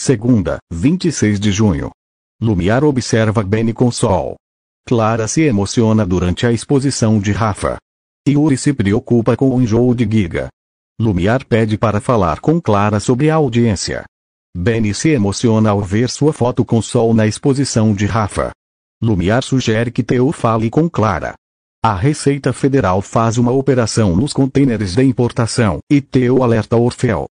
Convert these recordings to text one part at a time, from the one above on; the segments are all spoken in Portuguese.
Segunda, 26 de junho. Lumiar observa Benny com sol. Clara se emociona durante a exposição de Rafa. Yuri se preocupa com o enjoo de Giga. Lumiar pede para falar com Clara sobre a audiência. Benny se emociona ao ver sua foto com sol na exposição de Rafa. Lumiar sugere que Teu fale com Clara. A Receita Federal faz uma operação nos contêineres de importação, e Teu alerta Orfeu.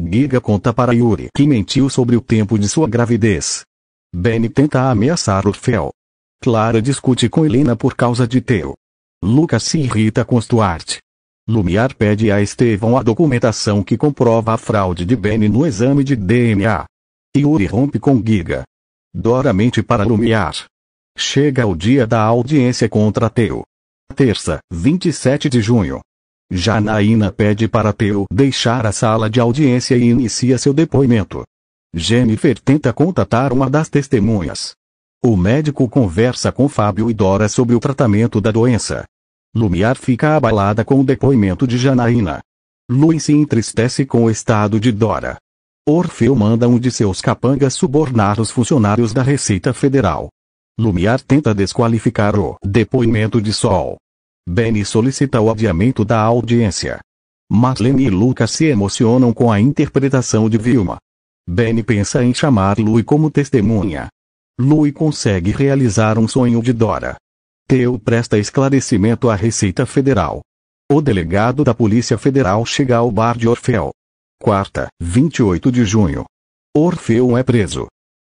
Giga conta para Yuri que mentiu sobre o tempo de sua gravidez. Benny tenta ameaçar Orfeu. Clara discute com Helena por causa de Theo. Lucas se irrita com Stuart. Lumiar pede a Estevão a documentação que comprova a fraude de Benny no exame de DNA. Yuri rompe com Giga. Dora mente para Lumiar. Chega o dia da audiência contra Theo. Terça, 27 de junho. Janaína pede para Teu deixar a sala de audiência e inicia seu depoimento. Jennifer tenta contatar uma das testemunhas. O médico conversa com Fábio e Dora sobre o tratamento da doença. Lumiar fica abalada com o depoimento de Janaína. Luin se entristece com o estado de Dora. Orfeu manda um de seus capangas subornar os funcionários da Receita Federal. Lumiar tenta desqualificar o depoimento de Sol. Benny solicita o adiamento da audiência. Marlene e Lucas se emocionam com a interpretação de Vilma. Benny pensa em chamar Louie como testemunha. Louie consegue realizar um sonho de Dora. Theo presta esclarecimento à Receita Federal. O delegado da Polícia Federal chega ao bar de Orfeu. Quarta, 28 de junho. Orfeu é preso.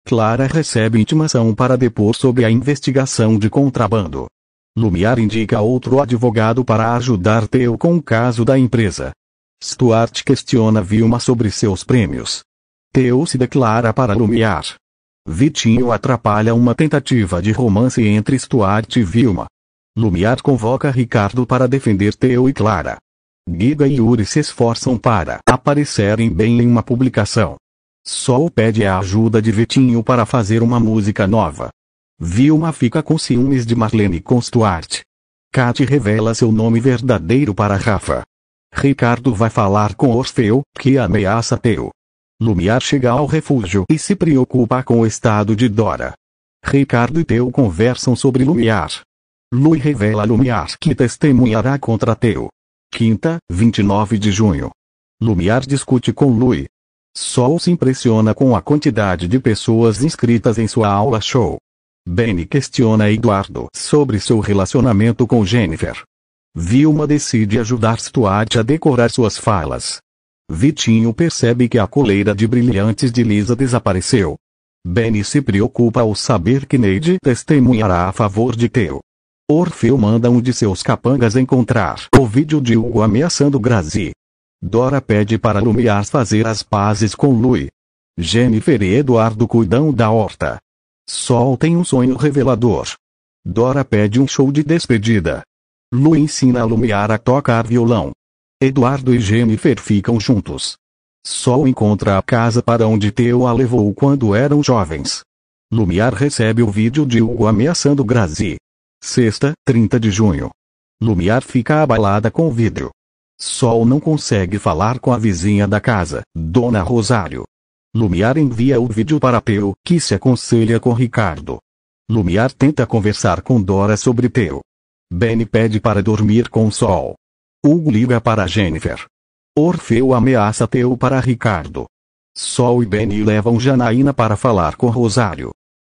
Clara recebe intimação para depor sobre a investigação de contrabando. Lumiar indica outro advogado para ajudar Theo com o caso da empresa. Stuart questiona Vilma sobre seus prêmios. Theo se declara para Lumiar. Vitinho atrapalha uma tentativa de romance entre Stuart e Vilma. Lumiar convoca Ricardo para defender Theo e Clara. Giga e Yuri se esforçam para aparecerem bem em uma publicação. Sol pede a ajuda de Vitinho para fazer uma música nova. Vilma fica com ciúmes de Marlene com Stuart. Kate revela seu nome verdadeiro para Rafa. Ricardo vai falar com Orfeu, que ameaça Teu. Lumiar chega ao refúgio e se preocupa com o estado de Dora. Ricardo e Teu conversam sobre Lumiar. Lui revela a Lumiar que testemunhará contra Teu. Quinta, 29 de junho. Lumiar discute com Lui. Sol se impressiona com a quantidade de pessoas inscritas em sua aula show. Benny questiona Eduardo sobre seu relacionamento com Jennifer. Vilma decide ajudar Stuart a decorar suas falas. Vitinho percebe que a coleira de brilhantes de Lisa desapareceu. Benny se preocupa ao saber que Neide testemunhará a favor de Theo. Orfeu manda um de seus capangas encontrar o vídeo de Hugo ameaçando Grazi. Dora pede para Lumiar fazer as pazes com Lui. Jennifer e Eduardo cuidam da horta. Sol tem um sonho revelador. Dora pede um show de despedida. Lu ensina a Lumiar a tocar violão. Eduardo e Jennifer ficam juntos. Sol encontra a casa para onde Theo a levou quando eram jovens. Lumiar recebe o vídeo de Hugo ameaçando Grazi. Sexta, 30 de junho. Lumiar fica abalada com o vidro. Sol não consegue falar com a vizinha da casa, Dona Rosário. Lumiar envia o vídeo para Theo, que se aconselha com Ricardo. Lumiar tenta conversar com Dora sobre Theo. Benny pede para dormir com o sol. Hugo liga para Jennifer. Orfeu ameaça Theo para Ricardo. Sol e Benny levam Janaína para falar com Rosário.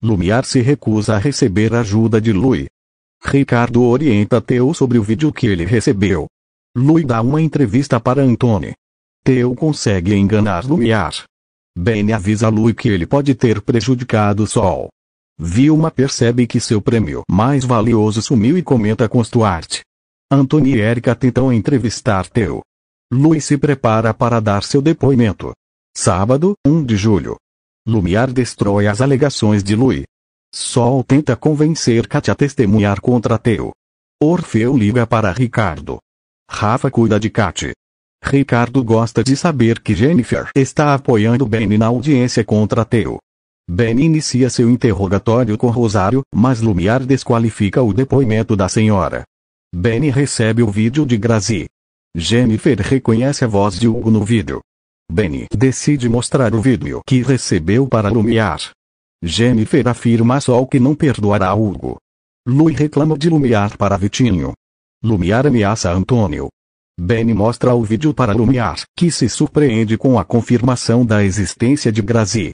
Lumiar se recusa a receber ajuda de Lui. Ricardo orienta Teu sobre o vídeo que ele recebeu. Lui dá uma entrevista para Antônio. Teu consegue enganar Lumiar. Ben avisa Lui que ele pode ter prejudicado o Sol. Vilma percebe que seu prêmio mais valioso sumiu e comenta com Stuart. Anthony e Erika tentam entrevistar Theo. Lui se prepara para dar seu depoimento. Sábado, 1 de julho. Lumiar destrói as alegações de Lui. Sol tenta convencer Katia a testemunhar contra Theo. Orfeu liga para Ricardo. Rafa cuida de Katy. Ricardo gosta de saber que Jennifer está apoiando Benny na audiência contra Theo. Benny inicia seu interrogatório com Rosário, mas Lumiar desqualifica o depoimento da senhora. Benny recebe o vídeo de Grazi. Jennifer reconhece a voz de Hugo no vídeo. Benny decide mostrar o vídeo que recebeu para Lumiar. Jennifer afirma só que não perdoará Hugo. Louis reclama de Lumiar para Vitinho. Lumiar ameaça Antônio, Benny mostra o vídeo para Lumiar, que se surpreende com a confirmação da existência de Grazi.